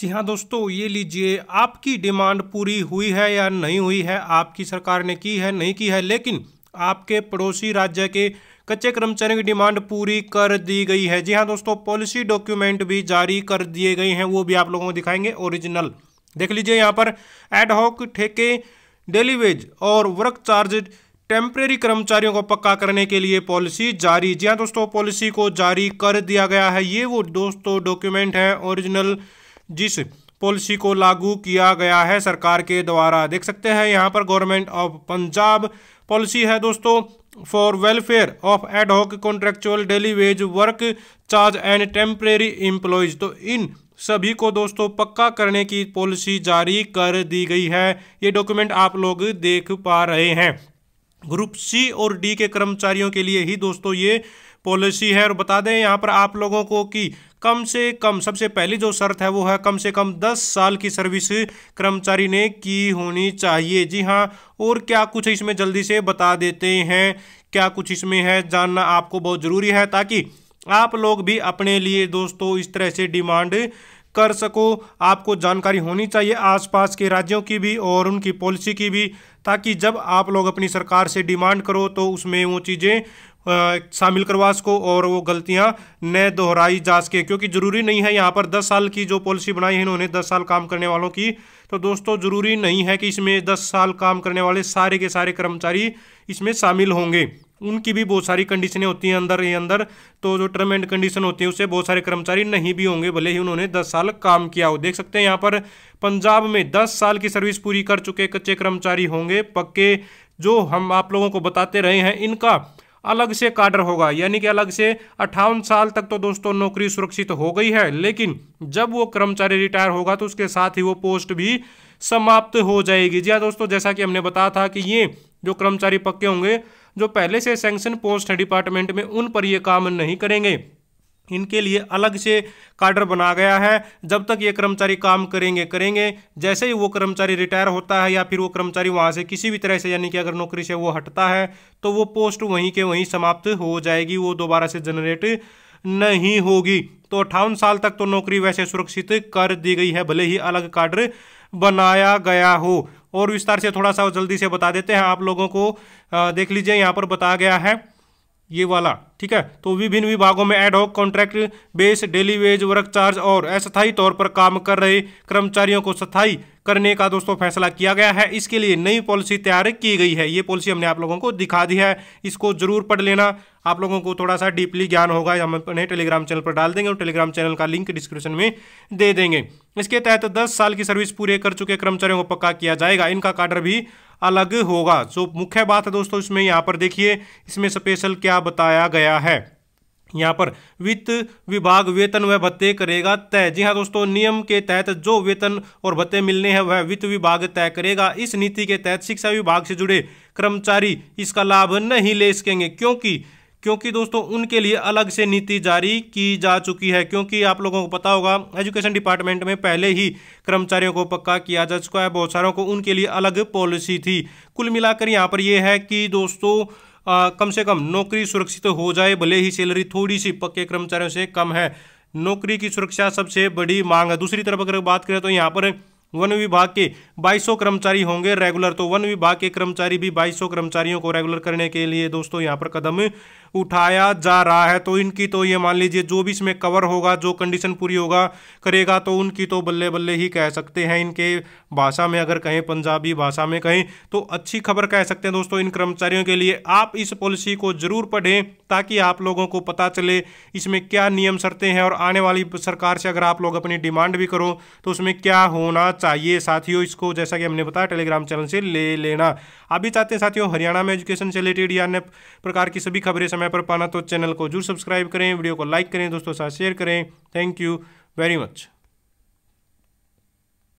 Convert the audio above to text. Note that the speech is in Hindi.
जी हाँ दोस्तों ये लीजिए आपकी डिमांड पूरी हुई है या नहीं हुई है आपकी सरकार ने की है नहीं की है लेकिन आपके पड़ोसी राज्य के कच्चे कर्मचारियों की डिमांड पूरी कर दी गई है जी हाँ दोस्तों पॉलिसी डॉक्यूमेंट भी जारी कर दिए गए हैं वो भी आप लोगों को दिखाएंगे ओरिजिनल देख लीजिए यहाँ पर एडहॉक ठेके डेली वेज और वर्क चार्ज टेम्प्रेरी कर्मचारियों को पक्का करने के लिए पॉलिसी जारी जी हाँ दोस्तों पॉलिसी को जारी कर दिया गया है ये वो दोस्तों डॉक्यूमेंट है ओरिजिनल जिस पॉलिसी को लागू किया गया है सरकार के द्वारा देख सकते हैं यहाँ पर गवर्नमेंट ऑफ पंजाब पॉलिसी है दोस्तों for welfare of ad hoc contractual daily wage work charge and temporary employees तो इन सभी को दोस्तों पक्का करने की पॉलिसी जारी कर दी गई है ये डॉक्यूमेंट आप लोग देख पा रहे हैं ग्रुप सी और डी के कर्मचारियों के लिए ही दोस्तों ये पॉलिसी है और बता दें यहाँ पर आप लोगों को कि कम से कम सबसे पहली जो शर्त है वो है कम से कम 10 साल की सर्विस कर्मचारी ने की होनी चाहिए जी हाँ और क्या कुछ इसमें जल्दी से बता देते हैं क्या कुछ इसमें है जानना आपको बहुत ज़रूरी है ताकि आप लोग भी अपने लिए दोस्तों इस तरह से डिमांड कर सको आपको जानकारी होनी चाहिए आसपास के राज्यों की भी और उनकी पॉलिसी की भी ताकि जब आप लोग अपनी सरकार से डिमांड करो तो उसमें वो चीज़ें शामिल करवा सको और वो गलतियाँ न दोहराई जा सके क्योंकि ज़रूरी नहीं है यहाँ पर दस साल की जो पॉलिसी बनाई है इन्होंने दस साल काम करने वालों की तो दोस्तों ज़रूरी नहीं है कि इसमें दस साल काम करने वाले सारे के सारे कर्मचारी इसमें शामिल होंगे उनकी भी बहुत सारी कंडीशनें होती हैं अंदर ही अंदर तो जो टर्म एंड कंडीशन होती है उससे बहुत सारे कर्मचारी नहीं भी होंगे भले ही उन्होंने 10 साल काम किया हो देख सकते हैं यहाँ पर पंजाब में 10 साल की सर्विस पूरी कर चुके कच्चे कर्मचारी होंगे पक्के जो हम आप लोगों को बताते रहे हैं इनका अलग से काडर होगा यानी कि अलग से अट्ठावन साल तक तो दोस्तों नौकरी सुरक्षित हो गई है लेकिन जब वो कर्मचारी रिटायर होगा तो उसके साथ ही वो पोस्ट भी समाप्त हो जाएगी जी हाँ दोस्तों जैसा कि हमने बताया था कि ये जो कर्मचारी पक्के होंगे जो पहले से सेंक्शन पोस्ट है डिपार्टमेंट में उन पर ये काम नहीं करेंगे इनके लिए अलग से कार्डर बना गया है जब तक ये कर्मचारी काम करेंगे करेंगे जैसे ही वो कर्मचारी रिटायर होता है या फिर वो कर्मचारी वहाँ से किसी भी तरह से यानी कि अगर नौकरी से वो हटता है तो वो पोस्ट वहीं के वहीं समाप्त हो जाएगी वो दोबारा से जनरेट नहीं होगी तो अट्ठावन साल तक तो नौकरी वैसे सुरक्षित कर दी गई है भले ही अलग कार्डर बनाया गया हो और विस्तार से थोड़ा सा जल्दी से बता देते हैं आप लोगों को देख लीजिए यहाँ पर बताया गया है ये वाला ठीक है तो विभिन्न विभागों में ad hoc contract base daily wage work charge और अस्थायी तौर पर काम कर रहे कर्मचारियों को स्थायी करने का दोस्तों फैसला किया गया है इसके लिए नई पॉलिसी तैयार की गई है ये पॉलिसी हमने आप लोगों को दिखा दी है इसको जरूर पढ़ लेना आप लोगों को थोड़ा सा डीपली ज्ञान होगा हम अपने टेलीग्राम चैनल पर डाल देंगे और टेलीग्राम चैनल का लिंक डिस्क्रिप्शन में दे देंगे इसके तहत दस साल की सर्विस पूरे कर चुके कर्मचारियों को पक्का किया जाएगा इनका काडर भी अलग होगा जो मुख्य बात है दोस्तों इसमें यहाँ पर देखिए इसमें स्पेशल क्या बताया गया है यहाँ पर वित्त विभाग वेतन व भत्ते करेगा तय जी हाँ दोस्तों नियम के तहत जो वेतन और भत्ते मिलने हैं वह वित्त विभाग तय करेगा इस नीति के तहत शिक्षा विभाग से जुड़े कर्मचारी इसका लाभ नहीं ले सकेंगे क्योंकि क्योंकि दोस्तों उनके लिए अलग से नीति जारी की जा चुकी है क्योंकि आप लोगों को पता होगा एजुकेशन डिपार्टमेंट में पहले ही कर्मचारियों को पक्का किया जा चुका है बहुत सारों को उनके लिए अलग पॉलिसी थी कुल मिलाकर यहाँ पर यह है कि दोस्तों आ, कम से कम नौकरी सुरक्षित हो जाए भले ही सैलरी थोड़ी सी पक्के कर्मचारियों से कम है नौकरी की सुरक्षा सबसे बड़ी मांग है दूसरी तरफ अगर बात करें तो यहाँ पर वन विभाग के 2200 कर्मचारी होंगे रेगुलर तो वन विभाग के कर्मचारी भी 2200 कर्मचारियों को रेगुलर करने के लिए दोस्तों यहाँ पर कदम उठाया जा रहा है तो इनकी तो ये मान लीजिए जो भी इसमें कवर होगा जो कंडीशन पूरी होगा करेगा तो उनकी तो बल्ले बल्ले ही कह सकते हैं इनके भाषा में अगर कहें पंजाबी भाषा में कहें तो अच्छी खबर कह सकते हैं दोस्तों इन कर्मचारियों के लिए आप इस पॉलिसी को जरूर पढ़ें ताकि आप लोगों को पता चले इसमें क्या नियम शर्तें हैं और आने वाली सरकार से अगर आप लोग अपनी डिमांड भी करो तो उसमें क्या होना चाहिए साथियों इसको जैसा कि हमने बताया टेलीग्राम चैनल से ले लेना आप भी चाहते हैं साथियों हरियाणा में एजुकेशन से रिलेटेड या अन्य प्रकार की सभी खबरें समय समय पर पाना तो चैनल को जरूर सब्सक्राइब करें वीडियो को लाइक करें दोस्तों के साथ शेयर करें थैंक यू वेरी मच